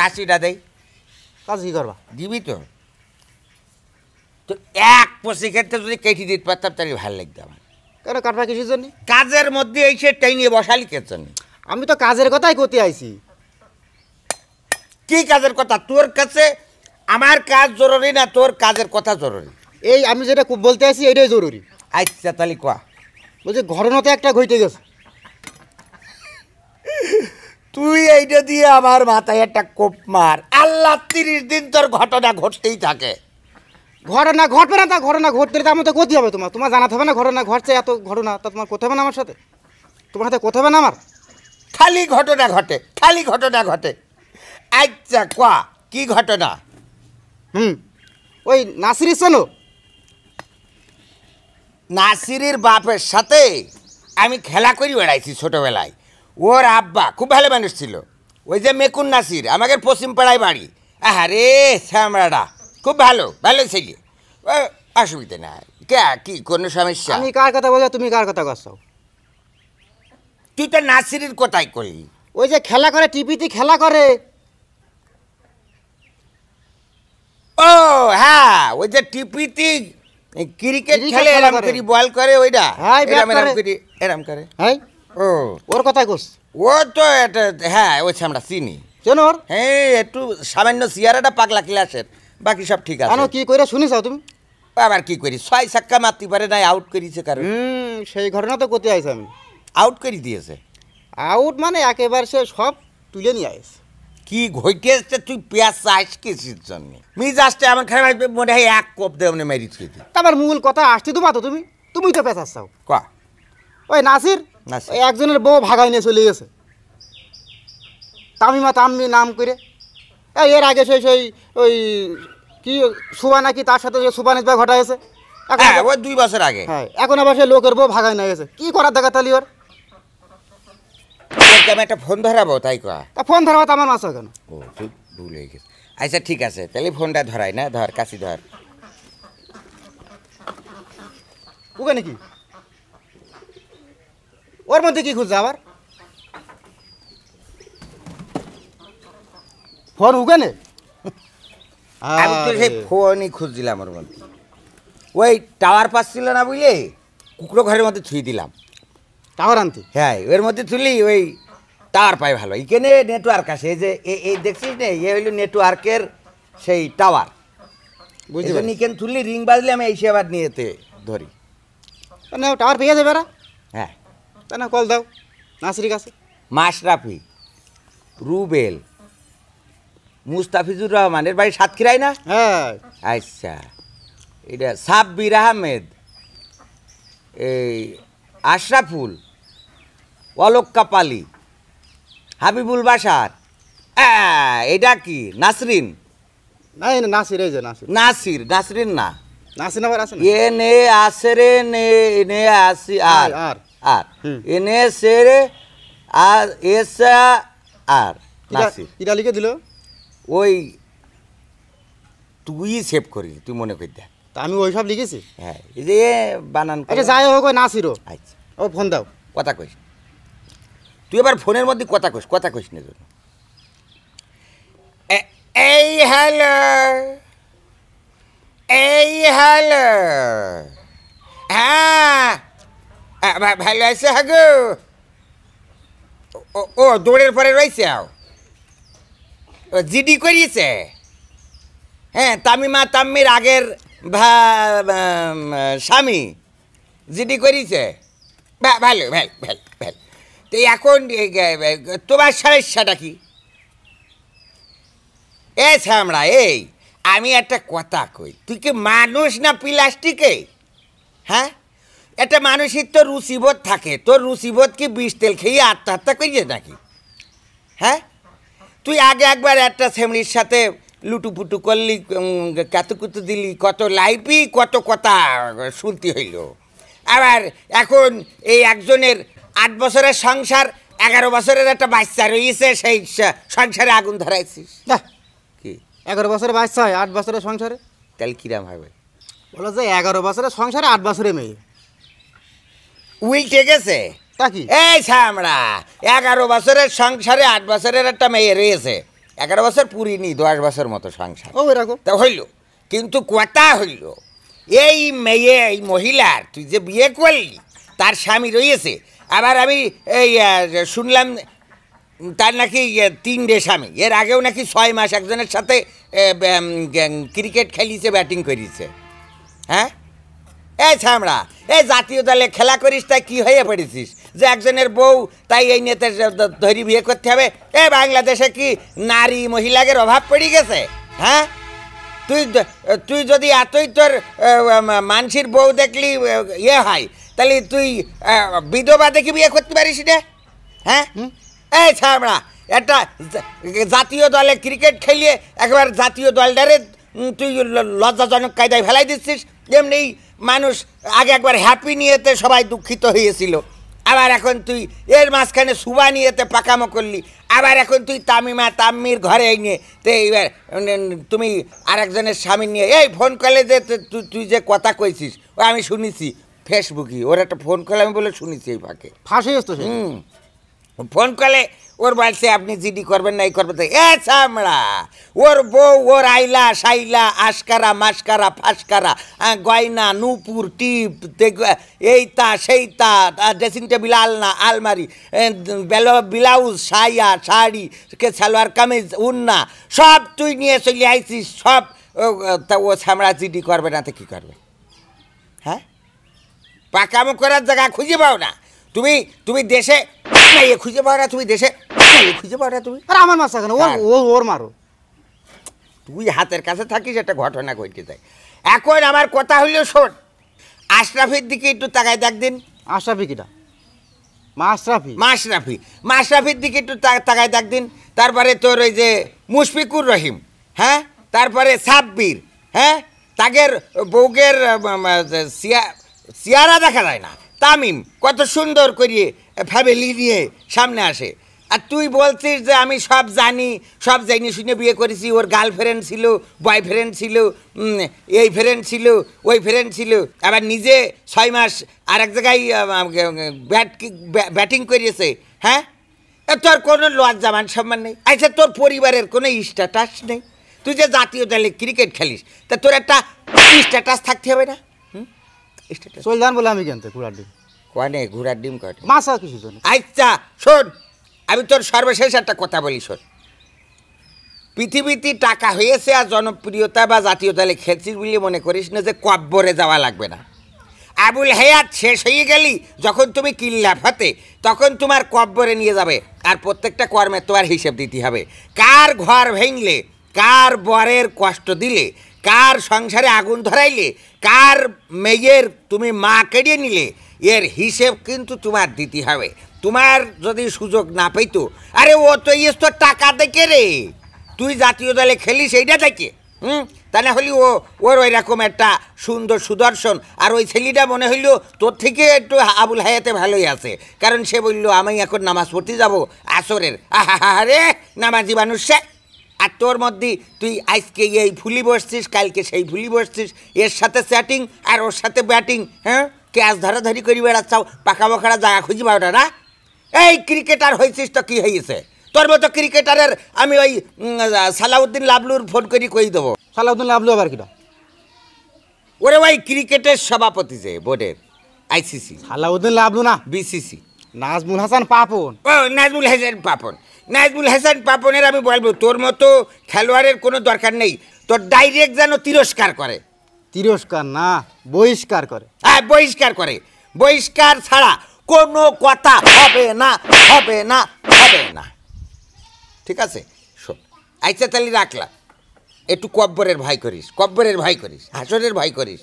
चासी दाई सजी गर् भिबी त তো এক পশি ক্ষেত্রে যদি কেটে দিতে পারতাম তাহলে ভালো লাগতো আমার কেন কাটবা কিছুর জন্য কাজের মধ্যে এই সে নিয়ে বসালি কে জন্য আমি তো কাজের কথাই করতে আইছি কি কাজের কথা তোর কাছে আমার কাজ জরুরি না তোর কাজের কথা জরুরি এই আমি যেটা বলতে আছি এটাই জরুরি আচ্ছা তাহলে কোয়া বলছি ঘটনাতে একটা ঘটে গেছে তুই এইটা দিয়ে আমার মাথায় একটা কোপ মার আল্লাহ তিরিশ দিন তোর ঘটনা ঘটতেই থাকে ঘটনা ঘটবে না তা ঘটনা ঘটতে আমার তো গতি হবে তোমার তোমার জানাতে হবে না ঘটনা ঘটছে এত ঘটনা তা তোমার কোথায় হবে না আমার সাথে তোমার সাথে কোথাবে না আমার খালি ঘটনা ঘটে খালি ঘটনা ঘটে আচ্ছা ক কি ঘটনা হুম ওই নাসির শোনো নাসিরের বাপের সাথে আমি খেলা করি বেড়াইছি ছোটোবেলায় ওর আব্বা খুব ভালো মানুষ ছিল ওই যে মেকুন নাসির আমাদের পশ্চিম পাড়ায় বাড়ি রে শ্যামরাডা খুব ভালো ভালো ছেলে অসুবিধা নাই কে কি কোনো সমস্যা আমি কার কথা বলছো তুমি কার কথা করছো তুই তো নাসিরির কোথায় করি ওই যে খেলা করে টিভিতে খেলা করে ও হ্যাঁ ওই যে টিপিতে ক্রিকেট খেলে এরম করে বল করে ওইটা হ্যাঁ এরম এরম করে এরম করে হ্যাঁ ও ওর কথা কোস ও তো এটা হ্যাঁ ওই আমরা চিনি চেনোর হ্যাঁ একটু সামান্য সিয়ারাটা পাগলা আছে বাকি সব ঠিক আছে আনো কি কইরা শুনিছ তুমি আবার কি করি ছয় সাক্কা মারতে পারে নাই আউট করিছে কারণ হুম সেই ঘটনা তো করতে আইছি আমি আউট করে দিয়েছে আউট মানে একেবারে সে সব তুলে নিয়ে আইস কি ঘটিয়েছে তুই পেঁয়াজ চাইস কিসির জন্য মিজাজটা আমার খেলা মনে হয় এক কোপ দেব না মেরিট খেতে তারপর মূল কথা আসতে তো মাতো তুমি তুমি তো পেঁচাস চাও ক ওই নাসির নাসির একজনের বউ ভাগাই নিয়ে চলে গেছে তামিমা তাম্মি নাম করে এর আগে সেই সেই ওই কি সুবা নাকি তার সাথে সুবা নির্বাহ ঘটাইছে হ্যাঁ ওই দুই বছর আগে হ্যাঁ এখন আবার সে লোকের বউ ভাগায় নিয়ে গেছে কি করার দেখা তাহলে ওর আমি একটা ফোন ধরাবো তাই কয়া ফোন ধরাবো তো আমার মাছ কেন ও তুই ভুল হয়ে গেছে আচ্ছা ঠিক আছে তাহলে ফোনটা ধরাই না ধর কাশি ধর ওকে নাকি ওর মধ্যে কি খুঁজছে আবার ফোন ওখানে আমি তো সেই ফোনই খুঁজছিলাম ওর মধ্যে ওই টাওয়ার পাস ছিল না বুঝলে কুকুরো ঘরের মধ্যে থুই দিলাম টাওয়ার আনতে হ্যাঁ ওর মধ্যে থুলি ওই টাওয়ার পাই ভালো এখানে নেটওয়ার্ক আছে এই যে এই দেখছিস না এ হইল নেটওয়ার্কের সেই টাওয়ার বুঝলি এখানে থুলি রিং বাজলে আমি এই সেবার নিয়েতে ধরি না টাওয়ার পেয়ে যাবে হ্যাঁ তা না কল দাও নাসির আছে মাশরাফি রুবেল মুস্তাফিজুর রহমানের বাড়ি সাতক্ষীরাই না হ্যাঁ আচ্ছা এটা সাব্বির আহমেদ এই আশরাফুল অলোক কাপালি হাবিবুল বাসার এটা কি নাসরিন না না নাসির এই যে নাসির নাসির নাসরিন না নাসির আবার আছে এ নে আসে নে নে আসি আর আর আর এনে সে আর এসা আর নাসির এটা লিখে দিলো ওই তুই সেভ করিস তুই মনে করি দেখ তা আমি ওই সব লিখেছি হ্যাঁ এই যে বানান আচ্ছা, যাই হোক না সিরো আচ্ছা ও ফোন দাও কথা কইস তুই এবার ফোনের মধ্যে কথা কইস কথা কইস না তুই এই হ্যালো এই হ্যালো হ্যাঁ ভালো আছে হাগু ও দৌড়ের পরে রয়েছে আও জিডি করিয়েছে হ্যাঁ তামিমা তাম্মির আগের স্বামী জিডি করিয়েছে ভালো ভালো ভালো ভালো তো এখন তোমার সমস্যাটা কি এ শ্যামরা এই আমি একটা কথা কই তুই কি মানুষ না প্লাস্টিকে হ্যাঁ একটা মানুষের তো রুচিবোধ থাকে তোর রুচিবোধ কি বিষ তেল খেয়ে আত্মহত্যা করিয়ে নাকি হ্যাঁ তুই আগে একবার একটা ফ্যামিলির সাথে লুটুপুটু করলি কুতু দিলি কত লাইফই কত কথা শুনতে হইল আবার এখন এই একজনের আট বছরের সংসার এগারো বছরের একটা বাচ্চা রয়েছে সেই সংসারে আগুন ধরাইছিস কি এগারো বছরের বাচ্চা হয় আট বছরের সংসারে তাহলে কিরাম হবে বলো যে এগারো বছরের সংসারে আট বছরে মেয়ে উইল ঠিক আছে তাকি এই ছামড়া এগারো বছরের সংসারে আট বছরের একটা মেয়ে রয়েছে এগারো বছর পুরিনি দশ বছর মতো সংসার ও এরকম তা হইল কিন্তু কথা হইল এই মেয়ে এই মহিলার তুই যে বিয়ে করলি তার স্বামী রয়েছে আবার আমি এই শুনলাম তার নাকি তিনটে স্বামী এর আগেও নাকি ছয় মাস একজনের সাথে ক্রিকেট খেলিছে ব্যাটিং করিছে হ্যাঁ এ ছামড়া এ জাতীয় দলে খেলা করিস তা কী হয়ে পড়েছিস যে একজনের বউ তাই এই নেতার ধরি বিয়ে করতে হবে এ বাংলাদেশে কি নারী মহিলাদের অভাব পড়ে গেছে হ্যাঁ তুই তুই যদি এতই তোর মানসির বউ দেখলি ইয়ে হয় তাহলে তুই বিধবা দেখি বিয়ে করতে পারিস রে হ্যাঁ এই ছাড়া একটা জাতীয় দলে ক্রিকেট খেলিয়ে একবার জাতীয় দলটারে তুই লজ্জাজনক কায়দায় ফেলাই দিচ্ছিস যেমনি মানুষ আগে একবার হ্যাপি নিয়েতে সবাই দুঃখিত হয়েছিল আবার এখন তুই এর মাঝখানে সুবানিয়েতে পাকামো করলি আবার এখন তুই তামিমা তাম্মির ঘরে নিয়ে তো এইবার তুমি আরেকজনের স্বামী নিয়ে এই ফোন কলে যে তুই তুই যে কথা কইছিস ও আমি শুনেছি ফেসবুকে ওর একটা ফোন কলে আমি বলে শুনেছি এই ফাঁকে ফাঁসে হুম ফোন কলে ওর বয়সে আপনি জিডি করবেন না এই করবেন এ চামড়া ওর বউ ওর আইলা সাইলা আশকারা মাসকারা ফাসকারা গয়না নূপুর টিপ এই তা সেই তা ড্রেসিং টেবিল আলনা আলমারি ব্লাউজ সায়া শাড়ি সালোয়ার কামিজ উন্না সব তুই নিয়ে চলে আইছিস সব তা ও চামড়া জিডি করবে না তো কী করবে হ্যাঁ পাকামো করার জায়গা খুঁজে পাও না তুমি তুমি দেশে খুঁজে পাও না তুমি দেশে খুঁজে পাও না তুমি আর আমার মাসা কেন ও ওর ওর মারো তুই হাতের কাছে থাকিস একটা ঘটনা ঘটতে যায় এখন আমার কথা হইল শোন আশরাফির দিকে একটু তাকাই দেখ দিন আশরাফি কিটা মাশরাফি মাশরাফি মাশরাফির দিকে একটু তাকাই দেখ দিন তারপরে তোর ওই যে মুশফিকুর রহিম হ্যাঁ তারপরে সাব্বির হ্যাঁ তাগের বউগের সিয়া সিয়ারা দেখা যায় না তামিম কত সুন্দর করিয়ে ফ্যামিলি নিয়ে সামনে আসে আর তুই বলছিস যে আমি সব জানি সব জানি শুনে বিয়ে করেছি ওর গার্লফ্রেন্ড ছিল বয়ফ্রেন্ড ছিল এই ফ্রেন্ড ছিল ওই ফ্রেন্ড ছিল আবার নিজে ছয় মাস আর এক জায়গায় ব্যাট ব্যাটিং করিয়েছে হ্যাঁ তোর কোনো লজ্জা মান সম্মান নেই আচ্ছা তোর পরিবারের কোনো স্ট্যাটাস নেই তুই যে জাতীয় দলে ক্রিকেট খেলিস তা তোর একটা স্ট্যাটাস থাকতে হবে না চল যান বলে আমি কেনতে ঘোড়ার ডিম কনে ঘোড়ার ডিম কটে মাছ কিছু জন্য আচ্ছা শোন আমি তোর সর্বশেষ একটা কথা বলি শোন পৃথিবীতে টাকা হয়েছে আর জনপ্রিয়তা বা জাতীয় দলে খেলছিস বলে মনে করিস না যে কব্বরে যাওয়া লাগবে না আবুল হায়াত শেষ হয়ে গেলি যখন তুমি ফাতে তখন তোমার কব্বরে নিয়ে যাবে আর প্রত্যেকটা কর্মে তোমার হিসেব দিতে হবে কার ঘর ভেঙলে কার বরের কষ্ট দিলে কার সংসারে আগুন ধরাইলে কার মেয়ের তুমি মা কেড়ে নিলে এর হিসেব কিন্তু তোমার দিতে হবে তোমার যদি সুযোগ না পাইতো আরে ও তো ইস তো টাকা দেখে রে তুই জাতীয় দলে খেলিস এইটা দেখে হুম তা না হলে ও ওর ওই রকম একটা সুন্দর সুদর্শন আর ওই ছেলেটা মনে হইল তোর থেকে একটু আবুল হায়াতে ভালোই আছে কারণ সে বলল আমি এখন নামাজ পড়তে যাবো আসরের আহা হা রে নামাজি মানুষ সে আর তোর মধ্যে তুই আজকে এই ভুলি বসছিস কালকে সেই ভুলি বসছিস এর সাথে চ্যাটিং আর ওর সাথে ব্যাটিং হ্যাঁ ক্যাচ ধরাধরি করি বেড়াচ্ছাও পাকা বখারা জায়গা খুঁজি পাও না এই ক্রিকেটার হয়েছিস তো কী হয়েছে তোর মতো ক্রিকেটারের আমি ওই সালাউদ্দিন লাবলুর ফোন করি কই দেবো সালাউদ্দিন লাবলু আবার কিনা ওরে ভাই ক্রিকেটের সভাপতি যে বোর্ডের আইসিসি সালাউদ্দিন লাবলু না বিসিসি নাজমুল হাসান পাপন ও নাজমুল হাসান পাপন নাজমুল হাসান পাপনের আমি বলবো তোর মতো খেলোয়াড়ের কোনো দরকার নেই তোর ডাইরেক্ট যেন তিরস্কার করে তিরস্কার না বহিষ্কার করে হ্যাঁ বহিষ্কার করে বহিষ্কার ছাড়া কোনো কথা হবে না হবে না হবে না ঠিক আছে শোন আচ্ছা তাহলে রাখলাম একটু কব্বরের ভাই করিস কব্বরের ভাই করিস হাসরের ভাই করিস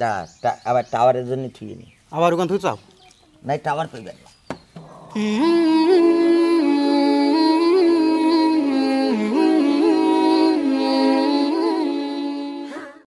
দা আবার টাওয়ারের জন্য ঠিক নেই আবার ওখান থেকে চাও নাই টাওয়ার পেয়ে গেল Mm-hmm.